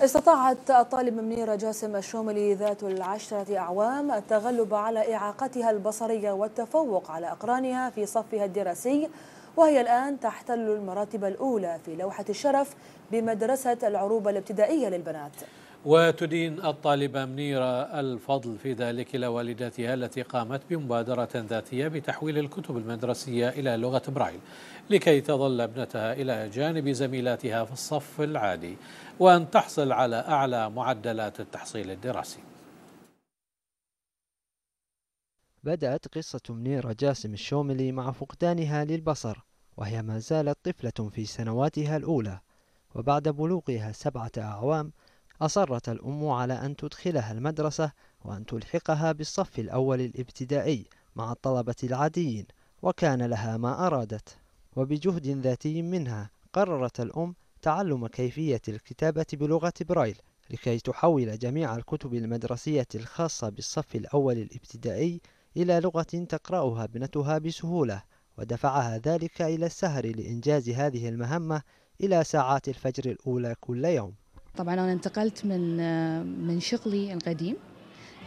استطاعت الطالب منيرة جاسم الشوملي ذات العشرة أعوام التغلب على إعاقتها البصرية والتفوق على أقرانها في صفها الدراسي وهي الآن تحتل المراتب الأولى في لوحة الشرف بمدرسة العروبة الابتدائية للبنات وتدين الطالبة منيرة الفضل في ذلك إلى والدتها التي قامت بمبادرة ذاتية بتحويل الكتب المدرسية إلى لغة برايل لكي تظل ابنتها إلى جانب زميلاتها في الصف العادي وأن تحصل على أعلى معدلات التحصيل الدراسي بدأت قصة منيرة جاسم الشوملي مع فقدانها للبصر وهي ما زالت طفلة في سنواتها الأولى وبعد بلوغها سبعة أعوام أصرت الأم على أن تدخلها المدرسة وأن تلحقها بالصف الأول الابتدائي مع الطلبة العاديين وكان لها ما أرادت وبجهد ذاتي منها قررت الأم تعلم كيفية الكتابة بلغة برايل لكي تحول جميع الكتب المدرسية الخاصة بالصف الأول الابتدائي إلى لغة تقرأها ابنتها بسهولة ودفعها ذلك إلى السهر لإنجاز هذه المهمة إلى ساعات الفجر الأولى كل يوم طبعا انا انتقلت من من شغلي القديم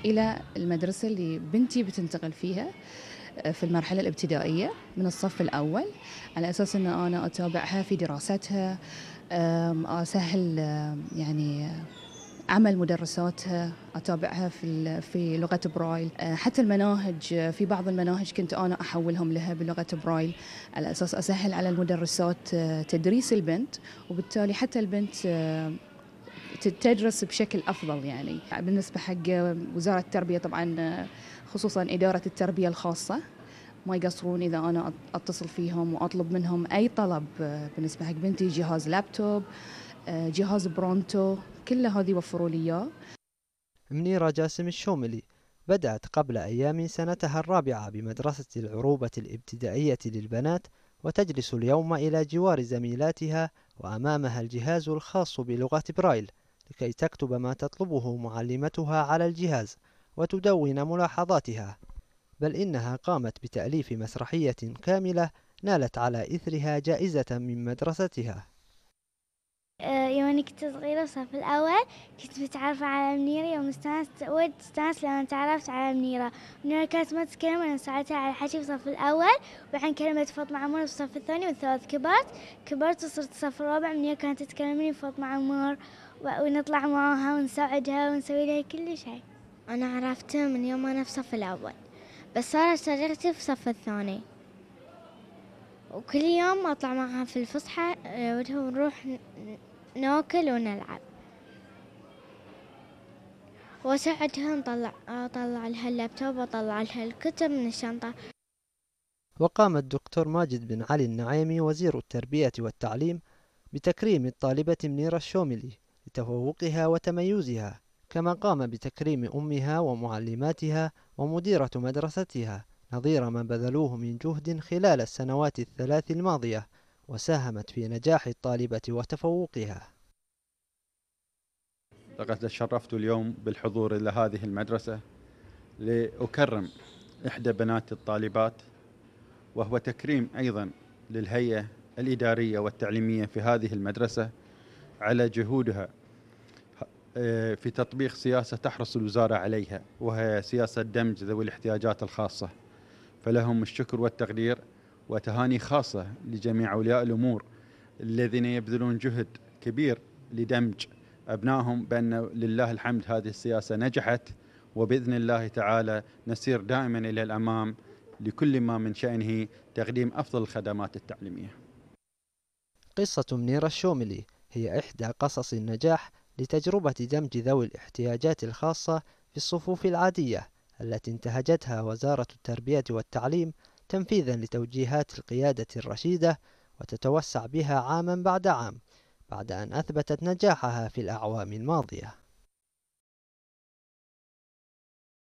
الى المدرسه اللي بنتي بتنتقل فيها في المرحلة الابتدائية من الصف الأول على أساس أن أنا أتابعها في دراستها أسهل يعني عمل مدرساتها أتابعها في في لغة برايل حتى المناهج في بعض المناهج كنت أنا أحولهم لها بلغة برايل على أساس أسهل على المدرسات آه، تدريس البنت وبالتالي حتى البنت آه، تدرس بشكل افضل يعني بالنسبه حق وزاره التربيه طبعا خصوصا اداره التربيه الخاصه ما يقصرون اذا انا اتصل فيهم واطلب منهم اي طلب بالنسبه حق بنتي جهاز لابتوب جهاز برونتو كل هذه يوفروا لي اياه منيرة جاسم الشوملي بدأت قبل أيام سنتها الرابعة بمدرسة العروبة الابتدائية للبنات وتجلس اليوم إلى جوار زميلاتها وأمامها الجهاز الخاص بلغة برايل لكي تكتب ما تطلبه معلمتها على الجهاز وتدون ملاحظاتها بل إنها قامت بتأليف مسرحية كاملة نالت على إثرها جائزة من مدرستها آه، يوم كنت صغيرة الصف الأول كنت متعرفة على منيرة يوم استانست ود استانست لما تعرفت على منيرة منيرة كانت ما تتكلم أنا ساعتها على الحكي في الصف الأول وبعدين كلمت فاطمة عمر في الصف الثاني والثالث كبرت كبرت وصرت الصف الرابع منيرة كانت تتكلمني فاطمة عمر ونطلع معاها ونساعدها ونسوي لها كل شيء أنا عرفتها من يوم أنا في الصف الأول بس صارت صديقتي في الصف الثاني وكل يوم أطلع معها في الفصحى آه، ونروح ناكل ونلعب وساعدها نطلع آه، أطلع لها اللابتوب وأطلع لها الكتب من الشنطة وقام الدكتور ماجد بن علي النعيمي وزير التربية والتعليم بتكريم الطالبة منيرة الشوملي تفوقها وتميزها كما قام بتكريم أمها ومعلماتها ومديرة مدرستها نظير ما بذلوه من جهد خلال السنوات الثلاث الماضية وساهمت في نجاح الطالبة وتفوقها لقد تشرفت اليوم بالحضور إلى هذه المدرسة لأكرم إحدى بنات الطالبات وهو تكريم أيضا للهيئة الإدارية والتعليمية في هذه المدرسة على جهودها آه، في تطبيق سياسة تحرص الوزارة عليها وهي سياسة دمج ذوي الاحتياجات الخاصة فلهم الشكر والتقدير وتهاني خاصة لجميع أولياء الأمور الذين يبذلون جهد كبير لدمج أبنائهم بأن لله الحمد هذه السياسة نجحت وبإذن الله تعالى نسير دائما إلى الأمام لكل ما من شأنه تقديم أفضل الخدمات التعليمية قصة منيرة الشوملي هي إحدى قصص النجاح لتجربة دمج ذوي الاحتياجات الخاصة في الصفوف العادية التي انتهجتها وزارة التربية والتعليم تنفيذا لتوجيهات القيادة الرشيدة وتتوسع بها عاما بعد عام بعد أن أثبتت نجاحها في الأعوام الماضية